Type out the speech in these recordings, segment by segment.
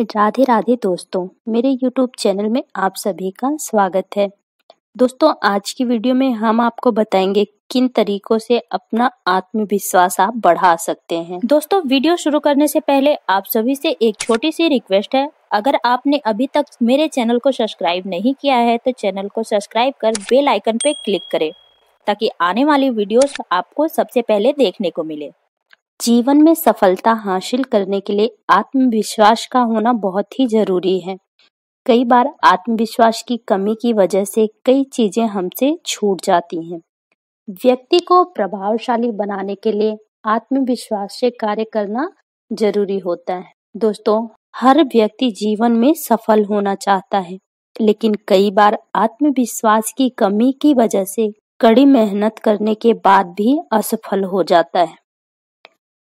राधे राधे दोस्तों मेरे YouTube channel में आप सभी का स्वागत है दोस्तों आज की वीडियो में हम आपको बताएंगे किन तरीकों से अपना आत्मविश्वास आप बढ़ा सकते हैं दोस्तों वीडियो शुरू करने से पहले आप सभी से एक छोटी सी रिक्वेस्ट है अगर आपने अभी तक मेरे चैनल को सब्सक्राइब नहीं किया है तो चैनल को सब्सक्राइब कर बेल आइकन पे क्लिक करें ताकि आने वाली वीडियोस आपको सबसे पहले देखने को मिले जीवन में सफलता हासिल करने के लिए आत्मविश्वास का होना बहुत ही जरूरी है कई बार आत्मविश्वास की कमी की वजह से कई चीजें हमसे छूट जाती हैं व्यक्ति को प्रभावशाली बनाने के लिए आत्मविश्वास से कार्य करना जरूरी होता है दोस्तों हर व्यक्ति जीवन में सफल होना चाहता है लेकिन कई बार आत्मविश्वास की कमी की वजह से कड़ी मेहनत करने के बाद भी असफल हो जाता है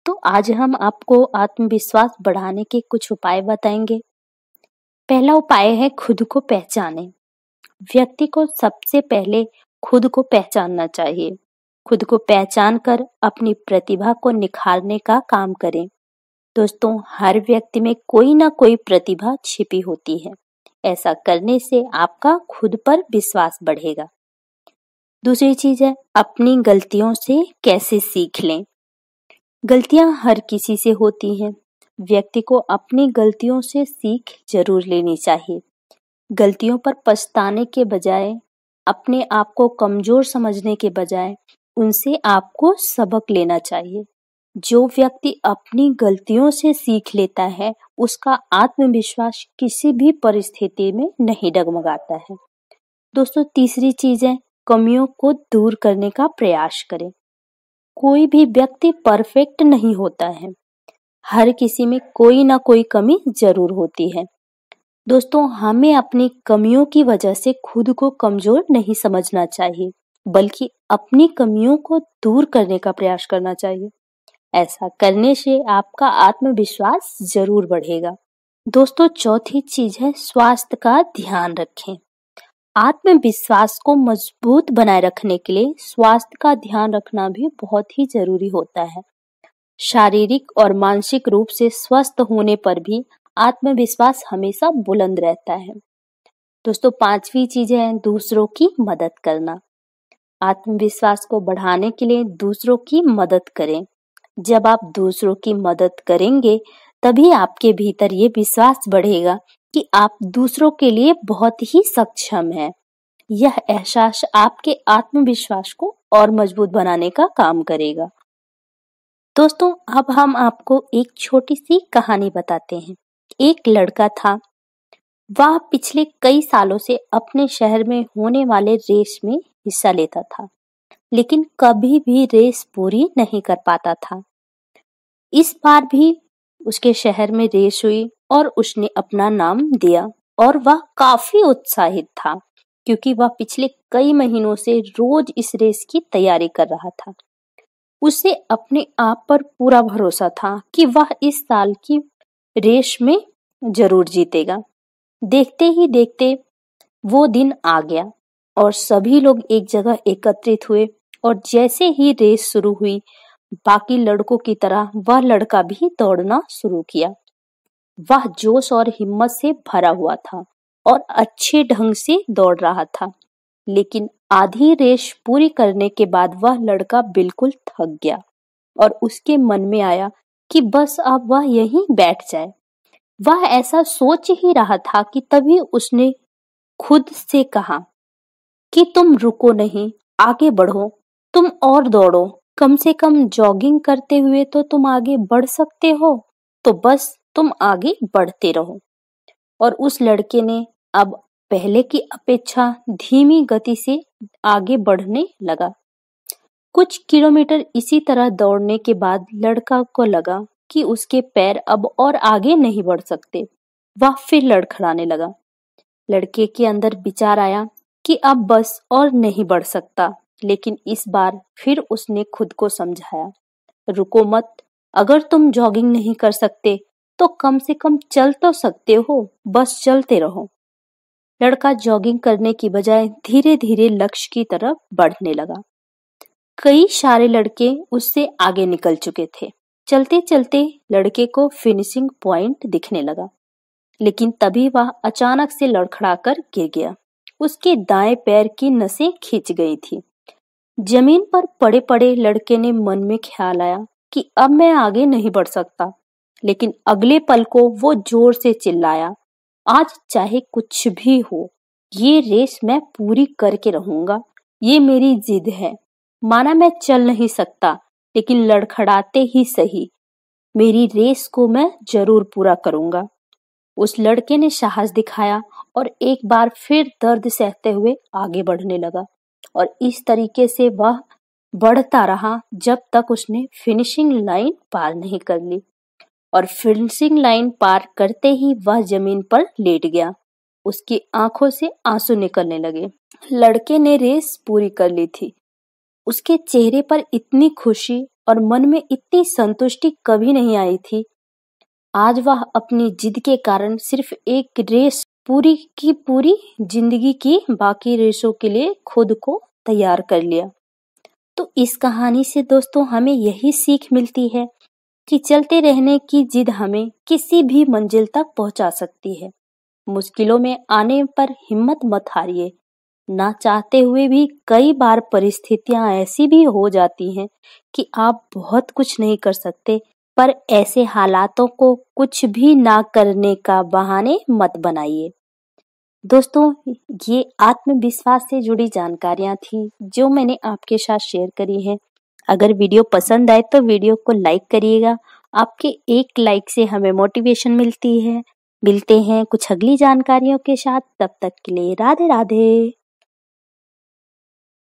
तो आज हम आपको आत्मविश्वास बढ़ाने के कुछ उपाय बताएंगे पहला उपाय है खुद को पहचाने व्यक्ति को सबसे पहले खुद को पहचानना चाहिए खुद को पहचान कर अपनी प्रतिभा को निखारने का काम करें दोस्तों हर व्यक्ति में कोई ना कोई प्रतिभा छिपी होती है ऐसा करने से आपका खुद पर विश्वास बढ़ेगा दूसरी चीज है अपनी गलतियों से कैसे सीख लें गलतियां हर किसी से होती हैं व्यक्ति को अपनी गलतियों से सीख जरूर लेनी चाहिए गलतियों पर पछताने के बजाय अपने आप को कमजोर समझने के बजाय उनसे आपको सबक लेना चाहिए जो व्यक्ति अपनी गलतियों से सीख लेता है उसका आत्मविश्वास किसी भी परिस्थिति में नहीं डगमगाता है दोस्तों तीसरी चीज है कमियों को दूर करने का प्रयास करें कोई भी व्यक्ति परफेक्ट नहीं होता है हर किसी में कोई ना कोई कमी जरूर होती है दोस्तों हमें अपनी कमियों की वजह से खुद को कमजोर नहीं समझना चाहिए बल्कि अपनी कमियों को दूर करने का प्रयास करना चाहिए ऐसा करने से आपका आत्मविश्वास जरूर बढ़ेगा दोस्तों चौथी चीज है स्वास्थ्य का ध्यान रखें आत्मविश्वास को मजबूत बनाए रखने के लिए स्वास्थ्य का ध्यान रखना भी बहुत ही जरूरी होता है शारीरिक और मानसिक रूप से स्वस्थ होने पर भी आत्मविश्वास हमेशा बुलंद रहता है दोस्तों पांचवी चीज है दूसरों की मदद करना आत्मविश्वास को बढ़ाने के लिए दूसरों की मदद करें जब आप दूसरों की मदद करेंगे तभी आपके भीतर ये विश्वास बढ़ेगा कि आप दूसरों के लिए बहुत ही सक्षम हैं। यह एहसास आपके आत्मविश्वास को और मजबूत बनाने का काम करेगा दोस्तों अब हम आपको एक छोटी सी कहानी बताते हैं एक लड़का था वह पिछले कई सालों से अपने शहर में होने वाले रेस में हिस्सा लेता था लेकिन कभी भी रेस पूरी नहीं कर पाता था इस बार भी उसके शहर में रेस हुई और उसने अपना नाम दिया और वह काफी उत्साहित था क्योंकि वह पिछले कई महीनों से रोज इस रेस की तैयारी कर रहा था उसे अपने आप पर पूरा भरोसा था कि वह इस साल की रेस में जरूर जीतेगा देखते ही देखते वो दिन आ गया और सभी लोग एक जगह एकत्रित हुए और जैसे ही रेस शुरू हुई बाकी लड़कों की तरह वह लड़का भी दौड़ना शुरू किया वह जोश और हिम्मत से भरा हुआ था और अच्छे ढंग से दौड़ रहा था लेकिन आधी रेस पूरी करने के बाद वह लड़का बिल्कुल थक गया और उसके मन में आया कि बस अब वह यहीं बैठ जाए वह ऐसा सोच ही रहा था कि तभी उसने खुद से कहा कि तुम रुको नहीं आगे बढ़ो तुम और दौड़ो कम से कम जॉगिंग करते हुए तो तुम आगे बढ़ सकते हो तो बस तुम आगे बढ़ते रहो और उस लड़के ने अब पहले की अपेक्षा धीमी गति से आगे बढ़ने लगा कुछ किलोमीटर इसी तरह दौड़ने के बाद लड़का को लगा कि उसके पैर अब और आगे नहीं बढ़ सकते वह फिर लड़खड़ाने लगा लड़के के अंदर विचार आया कि अब बस और नहीं बढ़ सकता लेकिन इस बार फिर उसने खुद को समझाया रुको मत अगर तुम जॉगिंग नहीं कर सकते तो कम से कम चल तो सकते हो बस चलते रहो लड़का जॉगिंग करने की बजाय धीरे धीरे लक्ष्य की तरफ बढ़ने लगा कई सारे लड़के उससे आगे निकल चुके थे चलते चलते लड़के को फिनिशिंग पॉइंट दिखने लगा लेकिन तभी वह अचानक से लड़खड़ाकर गिर गया उसके दाएं पैर की नसें खींच गई थी जमीन पर पड़े पड़े लड़के ने मन में ख्याल आया कि अब मैं आगे नहीं बढ़ सकता लेकिन अगले पल को वो जोर से चिल्लाया आज चाहे कुछ भी हो ये रेस मैं पूरी करके रहूंगा ये मेरी जिद है माना मैं चल नहीं सकता लेकिन लड़खड़ाते ही सही मेरी रेस को मैं जरूर पूरा करूंगा उस लड़के ने साहस दिखाया और एक बार फिर दर्द सहते हुए आगे बढ़ने लगा और इस तरीके से वह बढ़ता रहा जब तक उसने फिनिशिंग लाइन पार नहीं कर ली और फिनिशिंग लाइन पार करते ही वह जमीन पर लेट गया उसकी आंखों से आंसू निकलने लगे लड़के ने रेस पूरी कर ली थी उसके चेहरे पर इतनी खुशी और मन में इतनी संतुष्टि कभी नहीं आई थी आज वह अपनी जिद के कारण सिर्फ एक रेस पूरी की पूरी जिंदगी की बाकी रेसों के लिए खुद को तैयार कर लिया तो इस कहानी से दोस्तों हमें यही सीख मिलती है कि चलते रहने की जिद हमें किसी भी मंजिल तक पहुंचा सकती है मुश्किलों में आने पर हिम्मत मत हारिए ना चाहते हुए भी कई बार परिस्थितियां ऐसी भी हो जाती हैं कि आप बहुत कुछ नहीं कर सकते पर ऐसे हालातों को कुछ भी ना करने का बहाने मत बनाइए दोस्तों ये आत्मविश्वास से जुड़ी जानकारियां थी जो मैंने आपके साथ शेयर करी हैं अगर वीडियो पसंद आए तो वीडियो को लाइक करिएगा आपके एक लाइक से हमें मोटिवेशन मिलती है मिलते हैं कुछ अगली जानकारियों के साथ तब तक के लिए राधे राधे